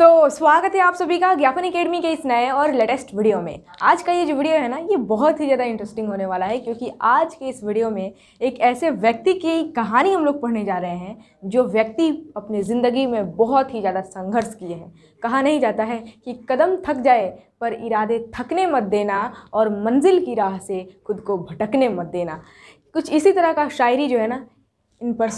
तो स्वागत है आप सभी का ज्ञापन एकेडमी के इस नए और लेटेस्ट वीडियो में आज का ये जो वीडियो है ना ये बहुत ही ज़्यादा इंटरेस्टिंग होने वाला है क्योंकि आज के इस वीडियो में एक ऐसे व्यक्ति की कहानी हम लोग पढ़ने जा रहे हैं जो व्यक्ति अपने ज़िंदगी में बहुत ही ज़्यादा संघर्ष किए हैं कहा नहीं जाता है कि कदम थक जाए पर इरादे थकने मत देना और मंजिल की राह से खुद को भटकने मत देना कुछ इसी तरह का शायरी जो है ना इन पर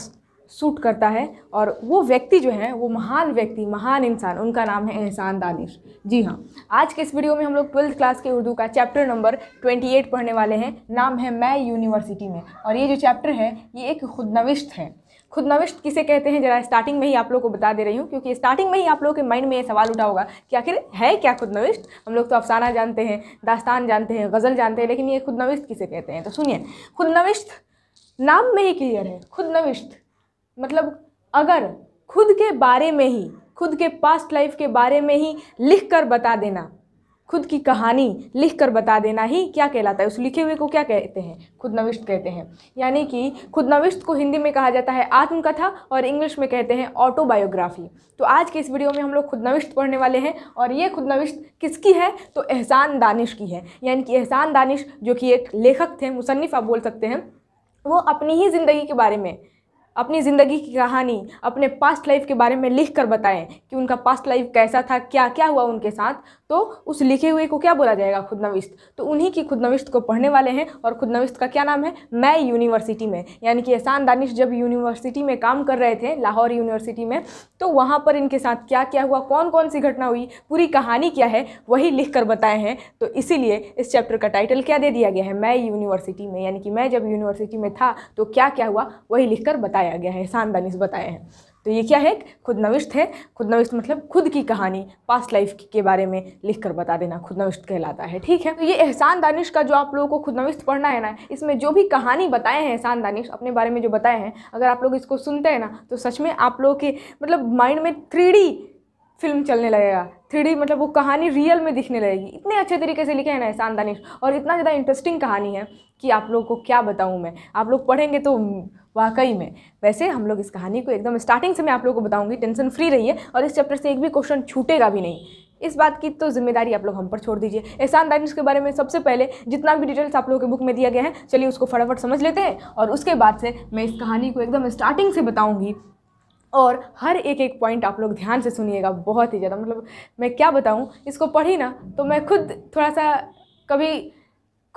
सूट करता है और वो व्यक्ति जो है वो महान व्यक्ति महान इंसान उनका नाम है एहसान दानिश जी हाँ आज के इस वीडियो में हम लोग ट्वेल्थ क्लास के उर्दू का चैप्टर नंबर 28 पढ़ने वाले हैं नाम है मैं यूनिवर्सिटी में और ये जो चैप्टर है ये एक खुदनविश्त है खुदनविश्त किसे कहते हैं जरा स्टार्टिंग में ही आप लोग को बता दे रही हूँ क्योंकि स्टार्टिंग में ही आप लोगों के माइंड में ये सवाल उठा होगा कि आखिर है क्या खुदनविश्त हम लोग तो अफसाना जानते हैं दास्तान जानते हैं गज़ल जानते हैं लेकिन ये खुदनविश्त किसे कहते हैं तो सुनिए खुदनविश्त नाम में ही क्लियर है खुदनविश्त मतलब अगर खुद के बारे में ही खुद के पास्ट लाइफ के बारे में ही लिख कर बता देना खुद की कहानी लिख कर बता देना ही क्या कहलाता है उस लिखे हुए को क्या कहते हैं खुदनविष्ट कहते हैं यानी कि खुदनविष्ट को हिंदी में कहा जाता है आत्मकथा और इंग्लिश में कहते हैं ऑटोबायोग्राफी तो आज के इस वीडियो में हम लोग खुदनविष्ट पढ़ने वाले हैं और ये खुदनविष्ट किसकी है तो एहसान दानिश की है यानी कि एहसान दानिश जो कि एक लेखक थे मुसनफ़ आप बोल सकते हैं वो अपनी ही ज़िंदगी के बारे में अपनी ज़िंदगी की कहानी अपने पास्ट लाइफ के बारे में लिख कर बताएँ कि उनका पास्ट लाइफ कैसा था क्या क्या हुआ उनके साथ तो उस लिखे हुए को क्या बोला जाएगा खुदनविश्त तो उन्हीं की खुदनविश्त को पढ़ने वाले हैं और खुदनविश्त का क्या नाम है मैं यूनिवर्सिटी में यानी कि एहसान दानिश जब यूनिवर्सिटी में काम कर रहे थे लाहौर यूनिवर्सिटी में तो वहाँ पर इनके साथ क्या क्या हुआ कौन कौन सी घटना हुई पूरी कहानी क्या है वही लिख कर बताए हैं तो इसीलिए इस चैप्टर का टाइटल क्या दे दिया गया है मैं यूनिवर्सिटी में यानी कि मैं जब यूनिवर्सिटी में था तो क्या क्या हुआ वही लिख कर बताया बताया गया है दानिस बताए हैं तो ये क्या है खुद नविश्त है खुद नविश्त मतलब खुद की कहानी पास्ट लाइफ के बारे में लिख कर बता देना खुद नविश्त कहलाता है ठीक है तो ये एहसान दानिश का जो आप लोगों को खुद नविश्त पढ़ना है ना इसमें जो भी कहानी बताए हैं एहसान दानिश अपने बारे में जो बताए हैं अगर आप लोग इसको सुनते हैं ना तो सच में आप लोगों के मतलब माइंड में थ्री फिल्म चलने लगेगा थ्री मतलब वो कहानी रियल में दिखने लगेगी इतने अच्छे तरीके से लिखे हैं ना एहसान दानिश और इतना ज़्यादा इंटरेस्टिंग कहानी है कि आप लोग को क्या बताऊँ मैं आप लोग पढ़ेंगे तो वाकई में वैसे हम लोग इस कहानी को एकदम स्टार्टिंग से मैं आप लोगों को बताऊँगी टेंशन फ्री रहिए और इस चैप्टर से एक भी क्वेश्चन छूटेगा भी नहीं इस बात की तो जिम्मेदारी आप लोग हम पर छोड़ दीजिए एहसान दानिश के बारे में सबसे पहले जितना भी डिटेल्स आप लोगों के बुक में दिया गया है चलिए उसको फटाफट समझ लेते हैं और उसके बाद से मैं इस कहानी को एकदम स्टार्टिंग से बताऊँगी और हर एक एक पॉइंट आप लोग ध्यान से सुनिएगा बहुत ही ज़्यादा मतलब मैं क्या बताऊँ इसको पढ़ी ना तो मैं खुद थोड़ा सा कभी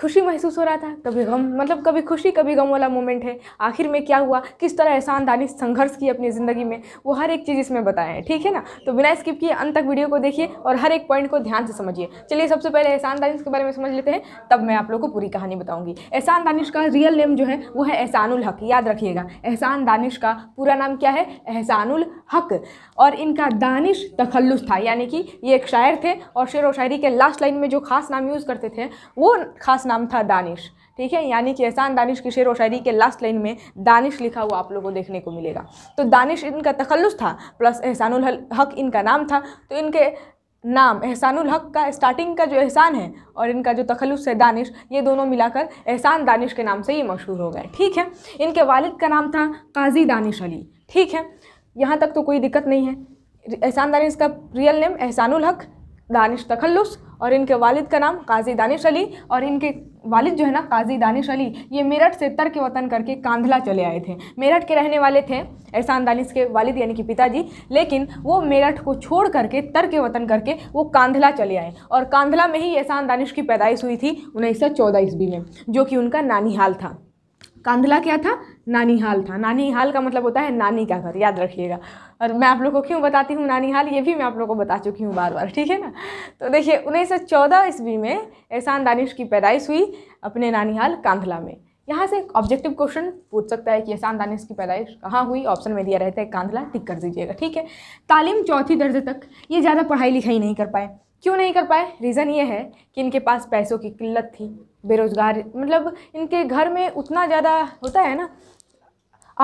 खुशी महसूस हो रहा था कभी गम मतलब कभी खुशी कभी गम वाला मोमेंट है आखिर में क्या हुआ किस तरह एहसान दानिश संघर्ष की अपनी ज़िंदगी में वो हर एक चीज़ इसमें बताए हैं ठीक है ना तो बिना स्किप किए अंत तक वीडियो को देखिए और हर एक पॉइंट को ध्यान से समझिए चलिए सबसे पहले एहसान दानिश के बारे में समझ लेते हैं तब मैं आप लोग को पूरी कहानी बताऊँगी एहसान दानिश का रियल नेम जो है वो है एहसानुल हक याद रखिएगा एहसान दानिश का पूरा नाम क्या है एहसानुल हक और इनका दानिश तखल्लुस था यानी कि ये एक शायर थे और शेर व शायरी के लास्ट लाइन में जो खास नाम यूज़ करते थे वो खास नाम था दानिश ठीक है यानी कि एहसान दानिश की शेर व शायरी के लास्ट लाइन में दानिश लिखा हुआ आप लोगों को देखने को मिलेगा तो दानिश इनका तखलस था प्लस एहसानुल हक इनका नाम था तो इनके नाम एहसानुल हक का स्टार्टिंग का जो एहसान है और इनका जो तखलुस है दानिश ये दोनों मिलाकर एहसान दानिश के नाम से ये मशहूर हो गए ठीक है इनके वालिद का नाम था काजी दानिश अली ठीक है यहाँ तक तो कोई दिक्कत नहीं है एहसान दानिश का रियल नेम एहसानुल हक दानिश तखल्लुस और इनके वालिद का नाम काजी दानिश अली और इनके वालिद जो है ना काजी दानिश अली ये मेरठ से तर के वतन करके कांधला चले आए थे मेरठ के रहने वाले थे एहसान दानिश के वालिद यानी कि पिताजी लेकिन वो मेरठ को छोड़ करके तर के वतन करके वो कांधला चले आए और कांधला में ही एहसान दानिश की पैदाइश हुई थी उन्नीस सौ ईस्वी में जो कि उनका नानी हाल था कांधला क्या था नानीहाल था नानीहाल का मतलब होता है नानी का घर याद रखिएगा और मैं आप लोग को क्यों बताती हूँ नानीहाल ये भी मैं आप लोग को बता चुकी हूँ बार बार ठीक है ना तो देखिए उन्नीस सौ चौदह ईस्वी में एहसान दानिश की पैदाइश हुई अपने नानीहाल कांधला में यहाँ से ऑब्जेक्टिव क्वेश्चन पूछ सकता है कि एहसान दानिश की पैदाइश कहाँ हुई ऑप्शन में दिया रहता है कांधला टिक कर दीजिएगा ठीक है तालीम चौथी दर्जे तक ये ज़्यादा पढ़ाई लिखाई नहीं कर पाए क्यों नहीं कर पाए रीज़न ये है कि इनके पास पैसों की किल्लत थी बेरोज़गार मतलब इनके घर में उतना ज़्यादा होता है ना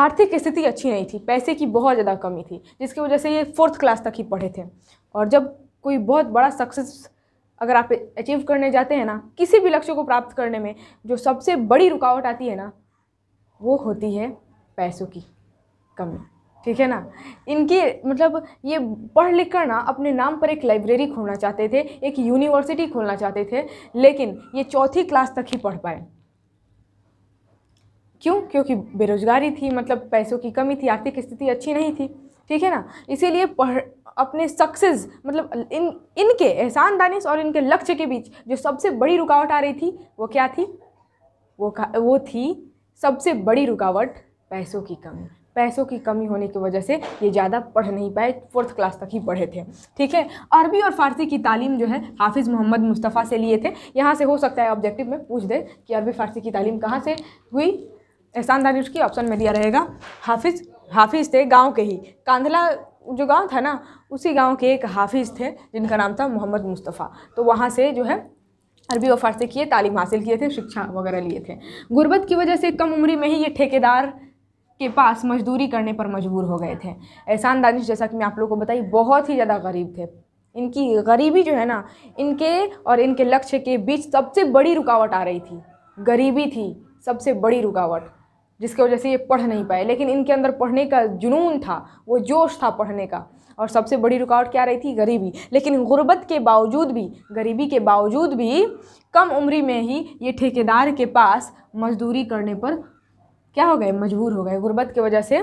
आर्थिक स्थिति अच्छी नहीं थी पैसे की बहुत ज़्यादा कमी थी जिसकी वजह से ये फोर्थ क्लास तक ही पढ़े थे और जब कोई बहुत बड़ा सक्सेस अगर आप अचीव करने जाते हैं ना किसी भी लक्ष्य को प्राप्त करने में जो सबसे बड़ी रुकावट आती है ना वो होती है पैसों की कमी ठीक है ना इनकी मतलब ये पढ़ लिख कर ना अपने नाम पर एक लाइब्रेरी खोलना चाहते थे एक यूनिवर्सिटी खोलना चाहते थे लेकिन ये चौथी क्लास तक ही पढ़ पाए क्यों क्योंकि बेरोजगारी थी मतलब पैसों की कमी थी आर्थिक स्थिति अच्छी नहीं थी ठीक है ना इसीलिए पढ़ अपने सक्सेस मतलब इन इनके एहसान दानिश और इनके लक्ष्य के बीच जो सबसे बड़ी रुकावट आ रही थी वो क्या थी वो वो थी सबसे बड़ी रुकावट पैसों की कमी पैसों की कमी होने की वजह से ये ज़्यादा पढ़ नहीं पाए फोर्थ क्लास तक ही पढ़े थे ठीक है अरबी और फारसी की तालीम जो है हाफिज़ मोहम्मद मुस्तफ़ा से लिए थे यहाँ से हो सकता है ऑब्जेक्टिव में पूछ दे कि अरबी फारसी की तालीम कहाँ से हुई एहसान दानिश की ऑप्शन में दिया रहेगा हाफिज़ हाफिज़ थे गाँव के ही कांधला जो गांव था ना उसी गांव के एक हाफिज़ थे जिनका नाम था मोहम्मद मुस्तफ़ा तो वहाँ से जो है अरबी और फारसी किए तालीम हासिल किए थे शिक्षा वगैरह लिए थे ग़ुरबत की वजह से कम उम्र में ही ये ठेकेदार के पास मजदूरी करने पर मजबूर हो गए थे एहसान दानिश जैसा कि मैं आप लोगों को बताई बहुत ही ज़्यादा गरीब थे इनकी गरीबी जो है ना इनके और इनके लक्ष्य के बीच सबसे बड़ी रुकावट आ रही थी गरीबी थी सबसे बड़ी रुकावट जिसकी वजह से ये पढ़ नहीं पाए लेकिन इनके अंदर पढ़ने का जुनून था वो जोश था पढ़ने का और सबसे बड़ी रुकावट क्या रही थी गरीबी लेकिन गुर्बत के बावजूद भी गरीबी के बावजूद भी कम उम्री में ही ये ठेकेदार के पास मजदूरी करने पर क्या हो गए मजबूर हो गए गुर्बत की वजह से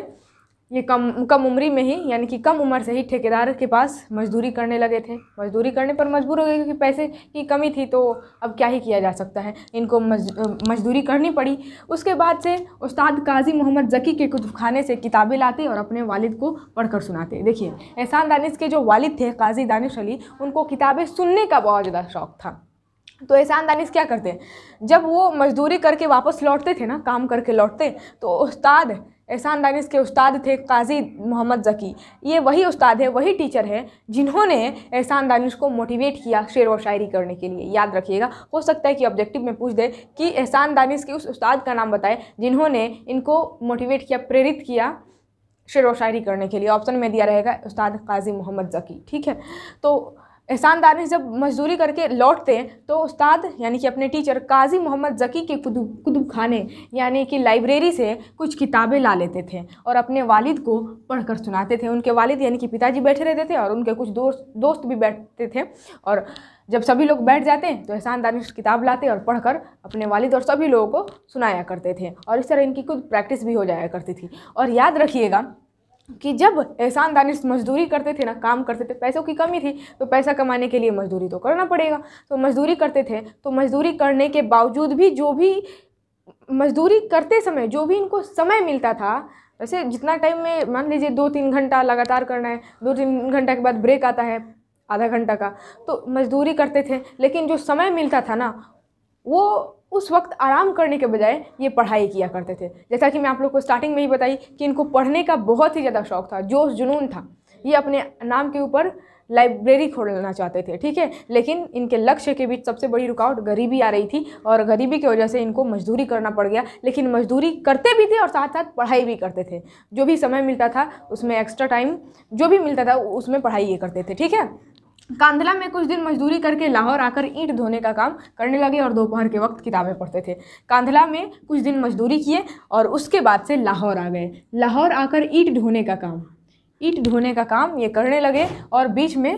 ये कम कम उम्री में ही यानी कि कम उम्र से ही ठेकेदार के पास मजदूरी करने लगे थे मजदूरी करने पर मजबूर हो गए क्योंकि पैसे की कमी थी तो अब क्या ही किया जा सकता है इनको मजदूरी करनी पड़ी उसके बाद से उस्ताद काजी मोहम्मद जकी के कुछ खाने से किताबें लाते और अपने वालिद को पढ़कर सुनाते देखिए एहसान दानिश के जो वालिद थे काजी दानिश अली उनको किताबें सुनने का बहुत ज़्यादा शौक़ था तो एहसान दानिश क्या करते हैं जब वो मजदूरी करके वापस लौटते थे ना काम करके लौटते तो उस्ताद एहसान दानिश के उस्ताद थे काजी मोहम्मद जकी ये वही उस्ताद है वही टीचर है जिन्होंने एहसान दानिश को मोटिवेट किया शेर व शायरी करने के लिए याद रखिएगा हो सकता है कि ऑब्जेक्टिव में पूछ दे कि एहसान दानिश के उस उस्ताद का नाम बताए जिन्होंने इनको मोटिवेट किया प्रेरित किया शेर व शायरी करने के लिए ऑप्शन में दिया रहेगा उस्ताद काजी मोहम्मद जकी ठीक है तो एहसानदारी जब मजदूरी करके लौटते हैं तो उस्ताद यानी कि अपने टीचर काजी मोहम्मद जकी के कुतुब कुतुब खाने यानी कि लाइब्रेरी से कुछ किताबें ला लेते थे और अपने वालिद को पढ़कर सुनाते थे उनके वालिद यानी कि पिताजी बैठे रहते थे और उनके कुछ दोस्त दोस्त भी बैठते थे और जब सभी लोग बैठ जाते हैं तो एहसान दानिश किताब लाते और पढ़कर अपने वालिद और सभी लोगों को सुनाया करते थे और इस तरह इनकी खुद प्रैक्टिस भी हो जाया करती थी और याद रखिएगा कि जब एहसान दानिश मजदूरी करते थे ना काम करते थे पैसों की कमी थी तो पैसा कमाने के लिए मजदूरी तो करना पड़ेगा तो मजदूरी करते थे तो मजदूरी करने के बावजूद भी जो भी मजदूरी करते समय जो भी इनको समय मिलता था वैसे जितना टाइम में मान लीजिए दो तीन घंटा लगातार करना है दो तीन घंटा के बाद ब्रेक आता है आधा घंटा का तो मजदूरी करते थे लेकिन जो समय मिलता था ना वो उस वक्त आराम करने के बजाय ये पढ़ाई किया करते थे जैसा कि मैं आप लोग को स्टार्टिंग में ही बताई कि इनको पढ़ने का बहुत ही ज़्यादा शौक़ था जोश जुनून था ये अपने नाम के ऊपर लाइब्रेरी खोलना चाहते थे ठीक है लेकिन इनके लक्ष्य के बीच सबसे बड़ी रुकावट गरीबी आ रही थी और गरीबी की वजह से इनको मजदूरी करना पड़ गया लेकिन मजदूरी करते भी थे और साथ साथ पढ़ाई भी करते थे जो भी समय मिलता था उसमें एक्स्ट्रा टाइम जो भी मिलता था उसमें पढ़ाई ये करते थे ठीक है कांधला में कुछ दिन मजदूरी करके लाहौर आकर ईंट धोने का काम करने लगे और दोपहर के वक्त किताबें पढ़ते थे कांधला में कुछ दिन मजदूरी किए और उसके बाद से लाहौर आ गए लाहौर आकर ईंट ढोने का काम ईंट ढोने का काम ये करने लगे और बीच में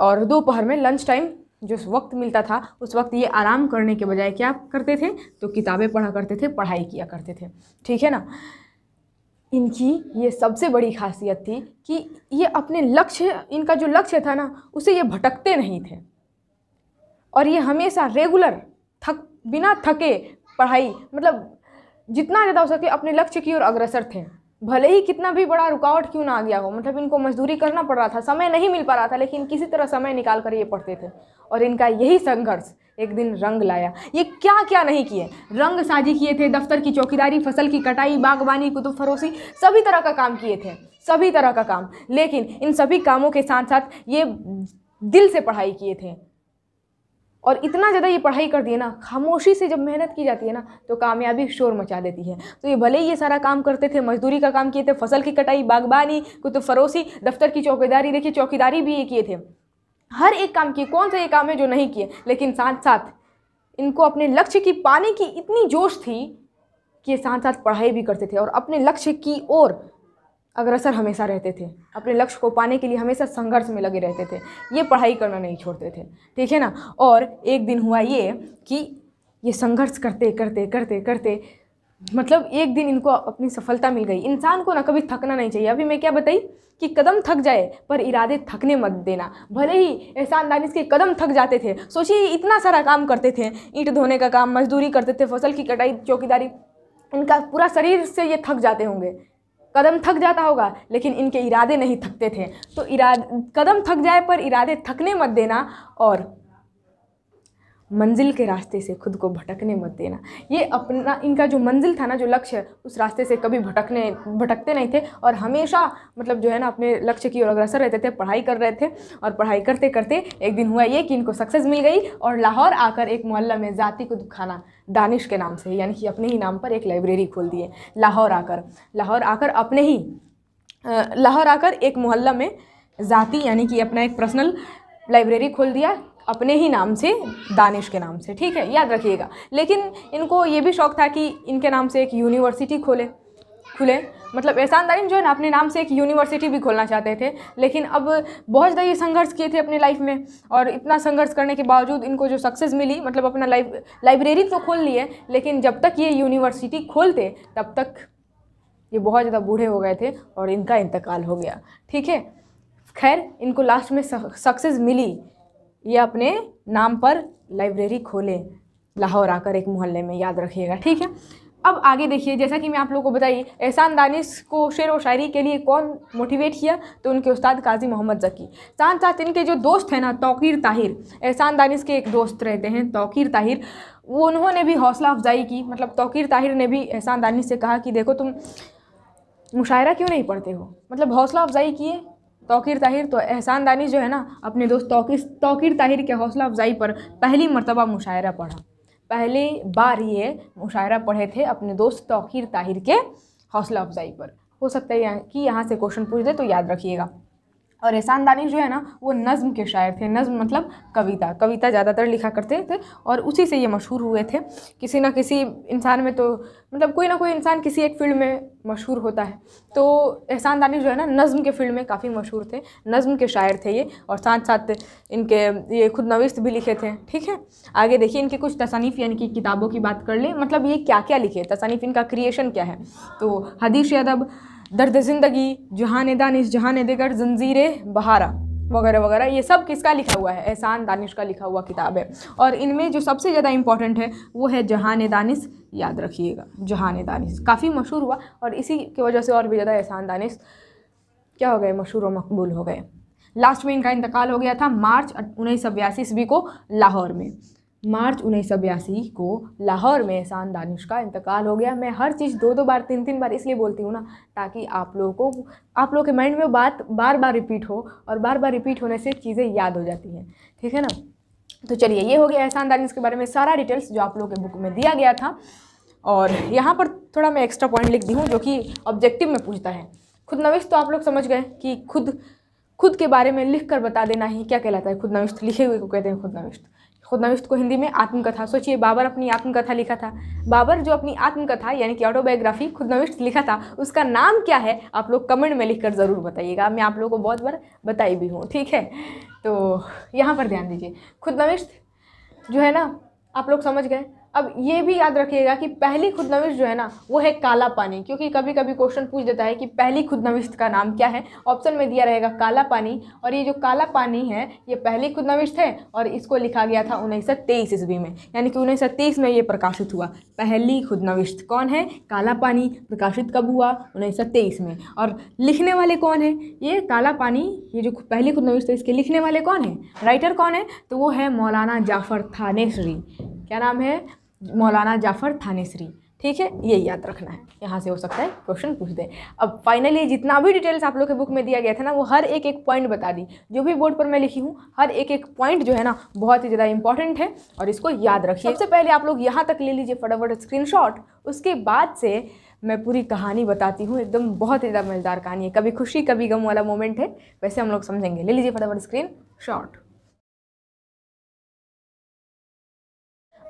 और दोपहर में लंच टाइम जो वक्त मिलता था उस वक्त ये आराम करने के बजाय क्या करते थे तो किताबें पढ़ा करते थे पढ़ाई किया करते थे ठीक है ना इनकी ये सबसे बड़ी खासियत थी कि ये अपने लक्ष्य इनका जो लक्ष्य था ना उसे ये भटकते नहीं थे और ये हमेशा रेगुलर थक बिना थके पढ़ाई मतलब जितना ज़्यादा हो सके अपने लक्ष्य की ओर अग्रसर थे भले ही कितना भी बड़ा रुकावट क्यों ना आ गया हो मतलब इनको मजदूरी करना पड़ रहा था समय नहीं मिल पा रहा था लेकिन किसी तरह समय निकाल कर ये पढ़ते थे और इनका यही संघर्ष एक दिन रंग लाया ये क्या क्या नहीं किए रंग साजी किए थे दफ्तर की चौकीदारी फसल की कटाई बागवानी कुतुब फरोशी सभी तरह का काम किए थे सभी तरह का काम लेकिन इन सभी कामों के साथ साथ ये दिल से पढ़ाई किए थे और इतना ज़्यादा ये पढ़ाई कर दिए ना खामोशी से जब मेहनत की जाती है ना तो कामयाबी शोर मचा देती है तो ये भले ही ये सारा काम करते थे मजदूरी का काम किए थे फसल की कटाई बागबानी कुतुब फरोशी दफ्तर की चौकीदारी देखिए चौकीदारी भी ये किए थे हर एक काम किए कौन सा ये काम है जो नहीं किए लेकिन साथ साथ इनको अपने लक्ष्य की पाने की इतनी जोश थी कि ये साथ साथ पढ़ाई भी करते थे और अपने लक्ष्य की ओर अग्रसर हमेशा रहते थे अपने लक्ष्य को पाने के लिए हमेशा संघर्ष में लगे रहते थे ये पढ़ाई करना नहीं छोड़ते थे ठीक है ना और एक दिन हुआ ये कि ये संघर्ष करते करते करते करते मतलब एक दिन इनको अपनी सफलता मिल गई इंसान को ना कभी थकना नहीं चाहिए अभी मैं क्या बताई कि कदम थक जाए पर इरादे थकने मत देना भले ही एहसान दानिश के कदम थक जाते थे सोचिए इतना सारा काम करते थे ईंट धोने का काम मजदूरी करते थे फसल की कटाई चौकीदारी इनका पूरा शरीर से ये थक जाते होंगे कदम थक जाता होगा लेकिन इनके इरादे नहीं थकते थे तो इरादे कदम थक जाए पर इरादे थकने मत देना और मंजिल के रास्ते से खुद को भटकने मत देना ये अपना इनका जो मंजिल था ना जो लक्ष्य उस रास्ते से कभी भटकने भटकते नहीं थे और हमेशा मतलब जो है ना अपने लक्ष्य की ओर अग्रसर रहते थे पढ़ाई कर रहे थे और पढ़ाई करते करते एक दिन हुआ ये कि इनको सक्सेस मिल गई और लाहौर आकर एक मोहल्ला में ज़ाती को दुखाना दानिश के नाम से यानी कि अपने ही नाम पर एक लाइब्रेरी खोल दिए लाहौर आकर लाहौर आकर अपने ही लाहौर आकर एक मोहल्ला में जाति यानी कि अपना एक पर्सनल लाइब्रेरी खोल दिया अपने ही नाम से दानिश के नाम से ठीक है याद रखिएगा लेकिन इनको ये भी शौक था कि इनके नाम से एक यूनिवर्सिटी खोले खुले मतलब एहसान दारिम जो है ना अपने नाम से एक यूनिवर्सिटी भी खोलना चाहते थे लेकिन अब बहुत ज़्यादा ये संघर्ष किए थे अपने लाइफ में और इतना संघर्ष करने के बावजूद इनको जो सक्सेस मिली मतलब अपना लाइफ लाइब्रेरी तो खोल ली है लेकिन जब तक ये यूनिवर्सिटी खोलते तब तक ये बहुत ज़्यादा बूढ़े हो गए थे और इनका इंतकाल हो गया ठीक है खैर इनको लास्ट में सक्सेस मिली ये अपने नाम पर लाइब्रेरी खोलें लाहौर आकर एक मोहल्ले में याद रखिएगा ठीक है अब आगे देखिए जैसा कि मैं आप लोगों को बताई एहसान दानिश को शेर व शायरी के लिए कौन मोटिवेट किया तो उनके उस्ताद काजी मोहम्मद जकी साथ साथ इनके जो दोस्त हैं ना तोकीर ताहिर एहसान दानिश के एक दोस्त रहते हैं तोकीर ताहिर वो उन्होंने भी हौसला अफजाई की मतलब तोकीर ताहिर ने भी एहसान दानिश से कहा कि देखो तुम मुशायरा क्यों नहीं पढ़ते हो मतलब हौसला अफजाई किए तोकीर ताहिर तो एहसान दानी जो है ना अपने दोस्त तोकीर ताहिर के हौसला अफजाई पर पहली मरतबा मुशायरा पढ़ा पहली बार ये मुशायरा पढ़े थे अपने दोस्त तोकीर ताहिर के हौसला अफजाई पर हो सकता है कि यहाँ से क्वेश्चन पूछ दे तो याद रखिएगा और एहसान दानिश जो है ना वो नज़म के शायर थे नज़म मतलब कविता कविता ज़्यादातर लिखा करते थे और उसी से ये मशहूर हुए थे किसी ना किसी इंसान में तो मतलब कोई ना कोई इंसान किसी एक फील्ड में मशहूर होता है तो एहसान दानिश जो है ना नज़म के फील्ड में काफ़ी मशहूर थे नज़म के शायर थे ये और साथ साथ इनके ये खुद नविस्त भी लिखे थे ठीक है आगे देखिए इनके कुछ तसानीफ़ यानी कि किताबों की बात कर लें मतलब ये क्या क्या लिखे तसानीफ़ इनका क्रिएशन क्या है तो हदीश अदब दर्द ज़िंदगी जहान दानिश जहान दिगर जंजीर बहारा वगैरह वगैरह ये सब किसका लिखा हुआ है एहसान दानिश का लिखा हुआ किताब है और इनमें जो सबसे ज़्यादा इम्पॉर्टेंट है वो है जहान दानिश याद रखिएगा जहान दानिश काफ़ी मशहूर हुआ और इसी की वजह से और भी ज़्यादा एहसान दानिश क्या हो गए मशहूर और मकबूल हो गए लास्ट में इनका इंतकाल हो गया था मार्च उन्नीस सौ बयासी ईस्वी को लाहौर में मार्च उन्नीस को लाहौर में एहसान दानिश का इंतकाल हो गया मैं हर चीज़ दो दो बार तीन तीन बार इसलिए बोलती हूँ ना ताकि आप लोगों को आप लोगों के माइंड में बात बार बार रिपीट हो और बार बार रिपीट होने से चीज़ें याद हो जाती हैं ठीक है ना तो चलिए ये हो गया एहसान दानिश के बारे में सारा डिटेल्स जो आप लोग के बुक में दिया गया था और यहाँ पर थोड़ा मैं एक्स्ट्रा पॉइंट लिख दी हूँ जो कि ऑब्जेक्टिव में पूछता है खुद नविश तो आप लोग समझ गए कि खुद खुद के बारे में लिख कर बता देना ही क्या कहलाता है खुद नविश्त लिखे हुए को कहते हैं खुद नविश्त खुदनविश्त को हिंदी में आत्मकथा सोचिए बाबर अपनी आत्मकथा लिखा था बाबर जो अपनी आत्मकथा यानी कि ऑटोबायोग्राफी खुदनविश्त लिखा था उसका नाम क्या है आप लोग कमेंट में लिखकर ज़रूर बताइएगा मैं आप लोगों को बहुत बार बताई भी हूँ ठीक है तो यहाँ पर ध्यान दीजिए खुदनविश्त जो है ना आप लोग समझ गए अब ये भी याद रखिएगा कि पहली खुदनविश जो है ना वो है काला पानी क्योंकि कभी कभी क्वेश्चन पूछ देता है कि पहली खुदनविश का नाम क्या है ऑप्शन में दिया रहेगा काला पानी और ये जो काला पानी है ये पहली खुदनविश है और इसको लिखा गया था उन्नीस सौ तेईस ईस्वी में यानी कि उन्नीस सौ तेईस में ये प्रकाशित हुआ पहली खुदनविश कौन है काला पानी प्रकाशित कब हुआ उन्नीस सौ तेईस में और लिखने वाले कौन है ये काला पानी ये जो पहली खुदनविश है इसके लिखने वाले कौन है राइटर कौन है तो वो है मौलाना जाफ़र थानेसरी क्या नाम है मौलाना जाफ़र थानेसरी ठीक है ये याद रखना है यहाँ से हो सकता है क्वेश्चन पूछ दें अब फाइनली जितना भी डिटेल्स आप लोग के बुक में दिया गया था ना वो हर एक एक पॉइंट बता दी जो भी बोर्ड पर मैं लिखी हूँ हर एक एक पॉइंट जो है ना बहुत ही ज़्यादा इंपॉर्टेंट है और इसको याद रखिए सबसे पहले आप लोग यहाँ तक ले लीजिए फटाफट स्क्रीन उसके बाद से मैं पूरी कहानी बताती हूँ एकदम बहुत ही ज़्यादा मज़ेदार कहानी है कभी खुशी कभी गम वाला मोमेंट है वैसे हम लोग समझेंगे ले लीजिए फटाफट स्क्रीन शॉट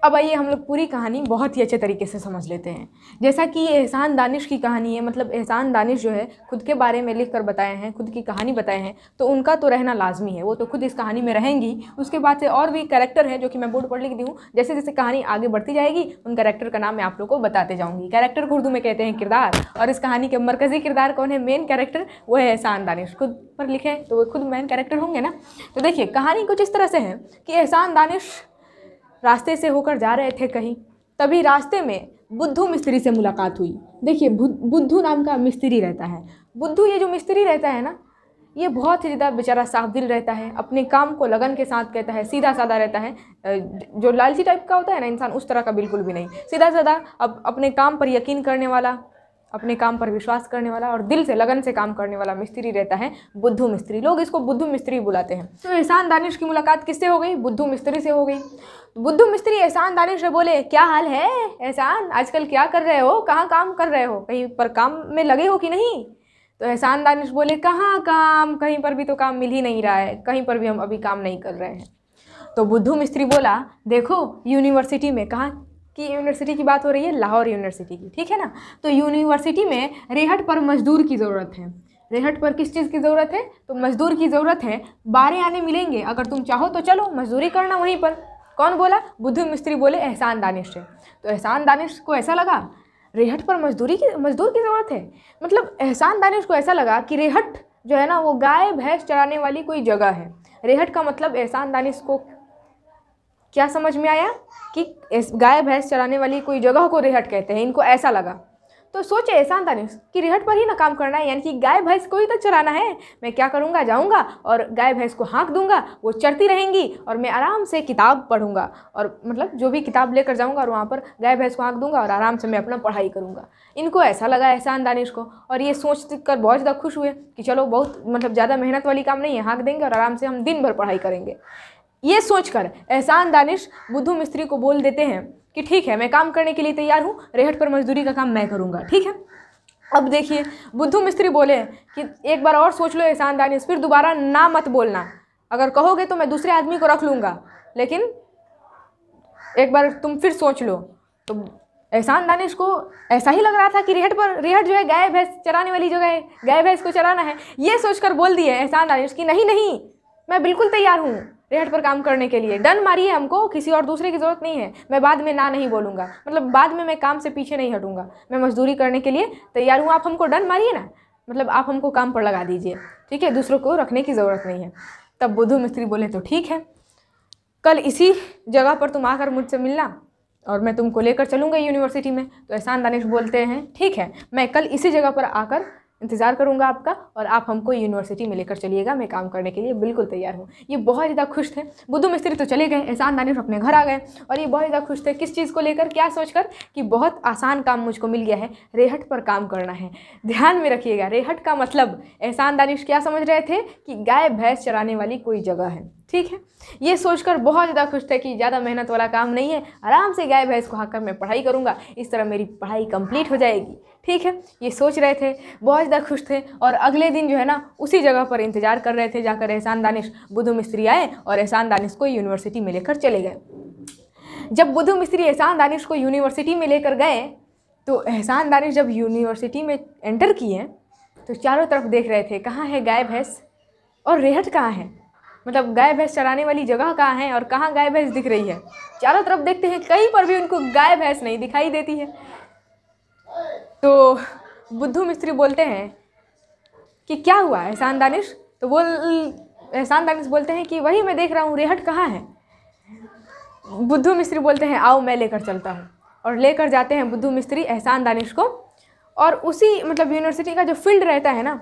अब आइए हम लोग पूरी कहानी बहुत ही अच्छे तरीके से समझ लेते हैं जैसा कि एहसान दानिश की कहानी है मतलब एहसान दानिश जो है खुद के बारे में लिख कर बताए हैं खुद की कहानी बताए हैं तो उनका तो रहना लाजमी है वो तो खुद इस कहानी में रहेंगी उसके बाद से और भी कैरेक्टर हैं जो कि मैं बोर्ड पर लिख दी हूँ जैसे जैसे कहानी आगे बढ़ती जाएगी उन कैरेक्टर का नाम मैं आप लोग को बताते जाऊँगी कैरेक्टर को उर्दू में कहते हैं किरदार और इस कहानी के मरकज़ी किरदार कौन है मेन कैरेक्टर वो है एहसान दानिश खुद पर लिखें तो वो खुद मेन कैरेक्टर होंगे ना तो देखिए कहानी कुछ इस तरह से है कि एहसान दानिश रास्ते से होकर जा रहे थे कहीं तभी रास्ते में बुद्धू मिस्त्री से मुलाकात हुई देखिए बुद्धू नाम का मिस्त्री रहता है बुद्धू ये जो मिस्त्री रहता है ना ये बहुत ही ज़्यादा बेचारा साफ दिल रहता है अपने काम को लगन के साथ कहता है सीधा साधा रहता है जो लालची टाइप का होता है ना इंसान उस तरह का बिल्कुल भी नहीं सीधा साधा अब अपने काम पर यकीन करने वाला अपने काम पर विश्वास करने वाला और दिल से लगन से काम करने वाला मिस्त्री रहता है बुद्धू मिस्त्री लोग इसको बुद्धू मिस्त्री बुलाते हैं तो एहसान दानिश की मुलाकात किससे हो गई बुद्धू मिस्त्री से हो गई बुद्धू मिस्त्री एहसान दानिश से बोले क्या हाल है एहसान आजकल क्या कर रहे हो कहाँ काम कर रहे हो कहीं पर काम में लगे हो कि नहीं तो एहसान दानिश बोले कहाँ काम कहीं पर भी तो काम मिल ही नहीं रहा है कहीं पर भी हम अभी काम नहीं कर रहे हैं तो बुद्धू मिस्त्री बोला देखो यूनिवर्सिटी में कहाँ की यूनिवर्सिटी की बात हो रही है लाहौर यूनिवर्सिटी की ठीक है ना तो यूनिवर्सिटी में रेहट पर मजदूर की ज़रूरत है रेहट पर किस चीज़ की ज़रूरत है तो मजदूर की ज़रूरत है बारह आने मिलेंगे अगर तुम चाहो तो चलो मजदूरी करना वहीं पर कौन बोला बुद्ध मिस्त्री बोले एहसान दानिश है तो एहसान दानिश को ऐसा लगा रेहट पर मजदूरी की मजदूर की ज़रूरत है मतलब एहसान दानिश को ऐसा लगा कि रेहट जो है ना वो गाय भैंस चराने वाली कोई जगह है रेहट का मतलब एहसान दानिश को क्या समझ में आया कि गाय भैंस चराने वाली कोई जगह को रेहट कहते हैं इनको ऐसा लगा तो सोचे एहसान था कि रेहट पर ही ना काम करना है यानी कि गाय भैंस को ही तो चराना है मैं क्या करूँगा जाऊँगा और गाय भैंस को हाँक दूंगा वो चरती रहेंगी और मैं आराम से किताब पढ़ूँगा और मतलब जो भी किताब लेकर जाऊँगा और वहाँ पर गाय भैंस को हाँक दूंगा और आराम से मैं अपना पढ़ाई करूँगा इनको ऐसा लगा एहसान दानिश को और ये सोच कर बहुत ज़्यादा खुश हुए कि चलो बहुत मतलब ज़्यादा मेहनत वाली काम नहीं है हाँक देंगे और आराम से हम दिन भर पढ़ाई करेंगे ये सोचकर एहसान दानिश बुद्धू मिस्त्री को बोल देते हैं कि ठीक है मैं काम करने के लिए तैयार हूँ रेहट पर मजदूरी का काम मैं करूँगा ठीक है अब देखिए बुद्धू मिस्त्री बोले कि एक बार और सोच लो एहसान दानिश फिर दोबारा ना मत बोलना अगर कहोगे तो मैं दूसरे आदमी को रख लूँगा लेकिन एक बार तुम फिर सोच लो तो एहसान दानिश को ऐसा ही लग रहा था कि रेहट पर रेहट जो है गाय भैंस चराने वाली जगह है गाय भैंस को चराना है ये सोचकर बोल दिए एहसान दानिश कि नहीं नहीं मैं बिल्कुल तैयार हूँ रेहट पर काम करने के लिए डन मारिए हमको किसी और दूसरे की ज़रूरत नहीं है मैं बाद में ना नहीं बोलूँगा मतलब बाद में मैं काम से पीछे नहीं हटूँगा मैं मजदूरी करने के लिए तैयार हूँ आप हमको डन मारिए ना मतलब आप हमको काम पर लगा दीजिए ठीक है दूसरों को रखने की ज़रूरत नहीं है तब बुद्धू मिस्त्री बोले तो ठीक है कल इसी जगह पर तुम आकर मुझसे मिलना और मैं तुमको लेकर चलूँगा यूनिवर्सिटी में तो एहसान दानिश बोलते हैं ठीक है मैं कल इसी जगह पर आकर इंतज़ार करूँगा आपका और आप हमको यूनिवर्सिटी में लेकर चलिएगा मैं काम करने के लिए बिल्कुल तैयार हूँ ये बहुत ज़्यादा खुश थे बुद्धू मिस्त्री तो चले गए एहसान दानिश तो अपने घर आ गए और ये बहुत ज़्यादा खुश थे किस चीज़ को लेकर क्या सोच कर कि बहुत आसान काम मुझको मिल गया है रेहट पर काम करना है ध्यान में रखिएगा रेहट का मतलब एहसान दानिश क्या समझ रहे थे कि गाय भैंस चराने वाली कोई जगह है ठीक है ये सोचकर बहुत ज़्यादा खुश थे कि ज़्यादा मेहनत वाला काम नहीं है आराम से गाय भैंस को हाकर मैं पढ़ाई करूँगा इस तरह मेरी पढ़ाई कंप्लीट हो जाएगी ठीक है ये सोच रहे थे बहुत ज़्यादा खुश थे और अगले दिन जो है ना उसी जगह पर इंतज़ार कर रहे थे जाकर एहसान दानिश बुध मिस्त्री आए और एहसान दानिश को यूनिवर्सिटी में लेकर चले गए जब बुध मिस्त्री एहसान दानिश को यूनिवर्सिटी में लेकर गए तो एहसान दानिश जब यूनिवर्सिटी में एंटर किए तो चारों तरफ देख रहे थे कहाँ है गाय भैंस और रेहट कहाँ है मतलब गाय भैंस चराने वाली जगह कहाँ है और कहाँ गाय भैंस दिख रही है चारों तरफ देखते हैं कहीं पर भी उनको गाय भैंस नहीं दिखाई देती है तो बुद्धू मिस्त्री बोलते हैं कि क्या हुआ एहसान दानिश तो बोल एहसान दानिश बोलते हैं कि वही मैं देख रहा हूँ रेहट कहाँ है बुद्धू मिस्त्री बोलते हैं आओ मैं लेकर चलता हूँ और लेकर जाते हैं बुद्धू मिस्त्री एहसान दानिश को और उसी मतलब यूनिवर्सिटी का जो फील्ड रहता है ना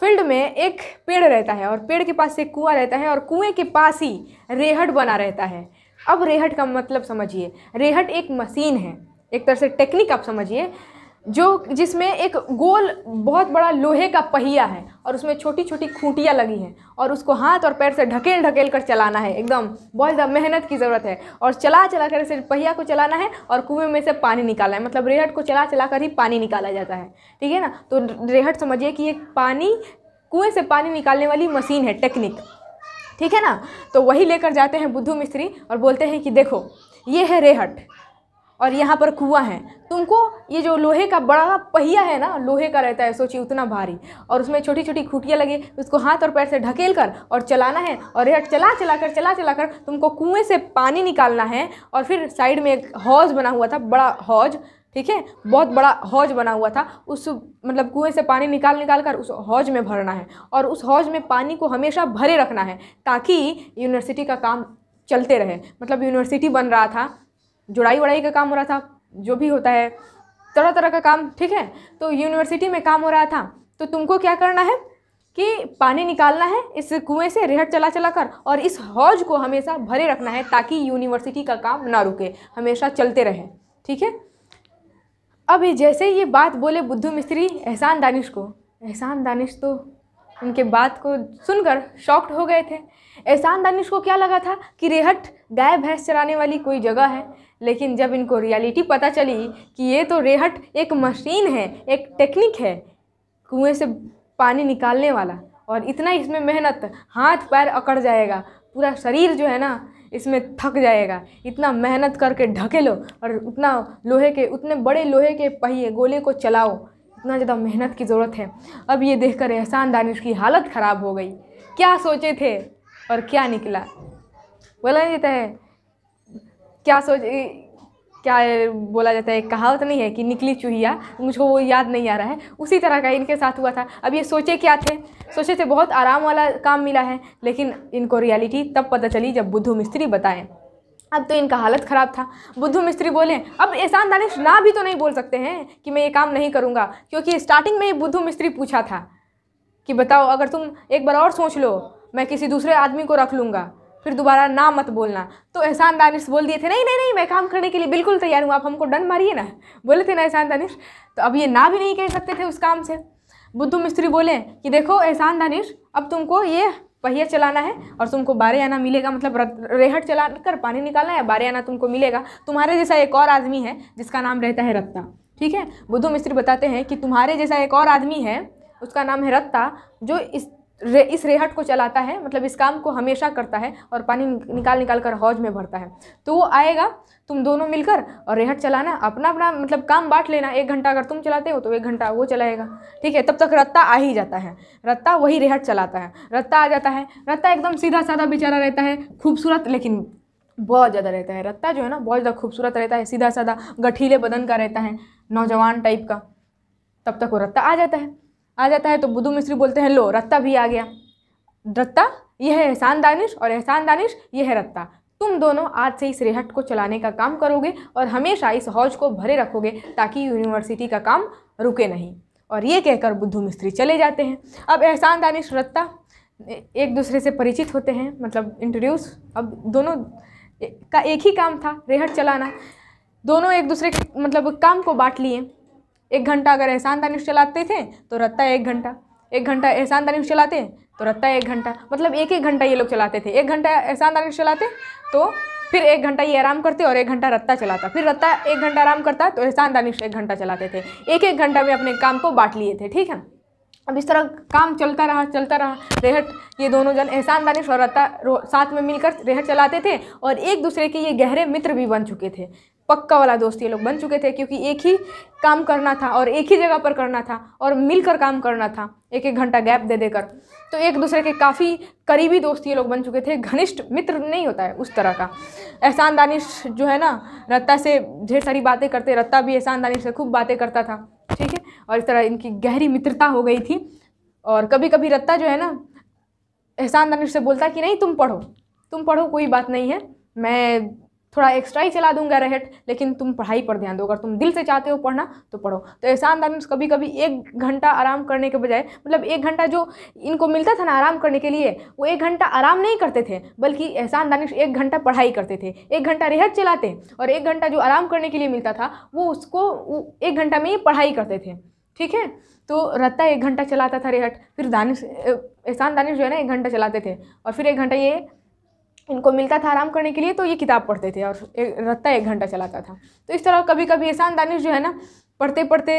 फील्ड में एक पेड़ रहता है और पेड़ के पास एक कुआं रहता है और कुएं के पास ही रेहट बना रहता है अब रेहट का मतलब समझिए रेहट एक मशीन है एक तरह से टेक्निक आप समझिए जो जिसमें एक गोल बहुत बड़ा लोहे का पहिया है और उसमें छोटी छोटी खूंटियाँ लगी हैं और उसको हाथ और पैर से ढकेल ढकेल कर चलाना है एकदम बहुत ज़्यादा मेहनत की ज़रूरत है और चला चला कर सिर्फ पहिया को चलाना है और कुएँ में से पानी निकालना है मतलब रेहट को चला चला कर ही पानी निकाला जाता है ठीक है ना तो रेहट समझिए कि एक पानी कुएँ से पानी निकालने वाली मशीन है टेक्निक ठीक है ना तो वही लेकर जाते हैं बुद्धू मिस्त्री और बोलते हैं कि देखो ये है रेहट और यहाँ पर कुआँ है तुमको ये जो लोहे का बड़ा पहिया है ना लोहे का रहता है सोचिए उतना भारी और उसमें छोटी छोटी खूटियाँ लगे उसको हाथ और पैर से ढकेल कर और चलाना है और यह चला चला कर चला चला कर तुमको कुएँ से पानी निकालना है और फिर साइड में एक हौज बना हुआ था बड़ा हौज ठीक है बहुत बड़ा हौज बना हुआ था उस मतलब कुएं से पानी निकाल निकाल कर उस हौज में भरना है और उस हौज में पानी को हमेशा भरे रखना है ताकि यूनिवर्सिटी का काम चलते रहे मतलब यूनिवर्सिटी बन रहा था जुड़ाई वड़ाई का काम हो रहा था जो भी होता है तरह तरह का काम ठीक है तो यूनिवर्सिटी में काम हो रहा था तो तुमको क्या करना है कि पानी निकालना है इस कुएं से रेहट चला चला कर और इस हौज को हमेशा भरे रखना है ताकि यूनिवर्सिटी का काम ना रुके हमेशा चलते रहे ठीक है अब जैसे ये बात बोले बुद्धू मिस्त्री एहसान दानिश को एहसान दानिश तो उनके बात को सुनकर शॉक्ड हो गए थे एहसान दानिश को क्या लगा था कि रेहट गाय भैंस चराने वाली कोई जगह है लेकिन जब इनको रियलिटी पता चली कि ये तो रेहट एक मशीन है एक टेक्निक है कुएँ से पानी निकालने वाला और इतना इसमें मेहनत हाथ पैर अकड़ जाएगा पूरा शरीर जो है ना इसमें थक जाएगा इतना मेहनत करके ढके लो और उतना लोहे के उतने बड़े लोहे के पहिए गोले को चलाओ इतना ज़्यादा मेहनत की ज़रूरत है अब ये देखकर एहसान दानिश की हालत ख़राब हो गई क्या सोचे थे और क्या निकला बोला जाता तो है क्या सोच क्या बोला जाता है कहावत नहीं है कि निकली चूहिया मुझको वो याद नहीं आ रहा है उसी तरह का इनके साथ हुआ था अब ये सोचे क्या थे सोचे थे बहुत आराम वाला काम मिला है लेकिन इनको रियलिटी तब पता चली जब बुद्धू मिस्त्री बताएं अब तो इनका हालत ख़राब था बुद्धू मिस्त्री बोले अब एहसान दानिश ना भी तो नहीं बोल सकते हैं कि मैं ये काम नहीं करूँगा क्योंकि स्टार्टिंग में ही बुद्धू मिस्त्री पूछा था कि बताओ अगर तुम एक बार और सोच लो मैं किसी दूसरे आदमी को रख लूँगा फिर दोबारा ना मत बोलना तो एहसान दानिश बोल दिए थे नहीं नहीं नहीं मैं काम करने के लिए बिल्कुल तैयार हूँ आप हमको डन मारिए ना बोले थे ना एहसान दानिश तो अब ये ना भी नहीं कह सकते थे उस काम से बुद्धू मिस्त्री बोले कि देखो एहसान दानिश अब तुमको ये पहिया चलाना है और तुमको बारे आना मिलेगा मतलब रेहट चला कर पानी निकालना है बारे आना तुमको मिलेगा तुम्हारे जैसा एक और आदमी है जिसका नाम रहता है रत्ता ठीक है बुद्धू मिस्त्री बताते हैं कि तुम्हारे जैसा एक और आदमी है उसका नाम है रत्ता जो इस रे इस रेहट को चलाता है मतलब इस काम को हमेशा करता है और पानी निकाल निकाल कर हौज में भरता है तो वो आएगा तुम दोनों मिलकर और रेहट चलाना अपना अपना मतलब काम बांट लेना एक घंटा अगर तुम चलाते हो तो एक घंटा वो चलाएगा ठीक है तब तक रत्ता आ ही जाता है रत्ता वही रेहट चलाता है रत्ता आ जाता है रत्ता एकदम सीधा साधा बेचारा रहता है खूबसूरत लेकिन बहुत ज़्यादा रहता है रत्ता जो है ना बहुत ज़्यादा खूबसूरत रहता है सीधा साधा गठीले बदन का रहता है नौजवान टाइप का तब तक वो रत्ता आ जाता है आ जाता है तो बुद्धू मिस्त्री बोलते हैं लो रत्ता भी आ गया रत्ता यह है एहसान दानिश और एहसान दानिश यह है रत्ता तुम दोनों आज से इस रेहट को चलाने का काम करोगे और हमेशा इस हौज को भरे रखोगे ताकि यूनिवर्सिटी का काम रुके नहीं और ये कहकर बुद्धू मिस्त्री चले जाते हैं अब एहसान दानिश रत्ता एक दूसरे से परिचित होते हैं मतलब इंट्रोड्यूस अब दोनों का एक ही काम था रेहट चलाना दोनों एक दूसरे के मतलब काम को बांट लिए एक घंटा अगर एहसान दानिश चलाते थे तो रत्ता एक घंटा एक घंटा एहसान दानिश चलाते तो रत्ता एक घंटा मतलब एक एक घंटा ये लोग चलाते थे एक घंटा एहसान दानिश चलाते तो फिर एक घंटा ये आराम करते और एक घंटा रत्ता चलाता फिर रत्ता एक घंटा आराम करता तो एहसान दानिश एक घंटा चलाते थे एक एक घंटा में अपने काम को बांट लिए थे ठीक है अब इस तरह काम चलता रहा चलता रहा रेहट ये दोनों जन एहसान दानिश और रत्ता साथ में मिलकर रेहट चलाते थे और एक दूसरे के ये गहरे मित्र भी बन चुके थे पक्का वाला दोस्त ये लोग बन चुके थे क्योंकि एक ही काम करना था और एक ही जगह पर करना था और मिलकर काम करना था एक एक घंटा गैप दे देकर तो एक दूसरे के काफ़ी करीबी दोस्त ये लोग बन चुके थे घनिष्ठ मित्र नहीं होता है उस तरह का एहसान दानिश जो है ना रत्ता से ढेर सारी बातें करते रत्ता भी एहसान दानिश से खूब बातें करता था ठीक है और इस तरह इनकी गहरी मित्रता हो गई थी और कभी कभी रत्ता जो है ना एहसान दानिश से बोलता कि नहीं तुम पढ़ो तुम पढ़ो कोई बात नहीं है मैं थोड़ा एक्स्ट्रा ही चला दूंगा रेहट लेकिन तुम पढ़ाई पर ध्यान दो अगर तुम दिल से चाहते हो पढ़ना तो पढ़ो तो एहसान दानिश कभी कभी एक घंटा आराम करने के बजाय मतलब एक घंटा जो इनको मिलता था ना आराम करने के लिए वो एक घंटा आराम नहीं करते थे बल्कि एहसान दानिश एक घंटा पढ़ाई करते थे एक घंटा रेहट चलाते और एक घंटा जो आराम करने के लिए मिलता था वो उसको एक घंटा में ही पढ़ाई करते थे ठीक है तो रत्ता एक घंटा चलाता था रेहट फिर दानिश एहसान दानिश जो है ना एक घंटा चलाते थे और फिर एक घंटा ये इनको मिलता था आराम करने के लिए तो ये किताब पढ़ते थे और एक रत्ता एक घंटा चलाता था तो इस तरह कभी कभी एहसान दानिश जो है ना पढ़ते पढ़ते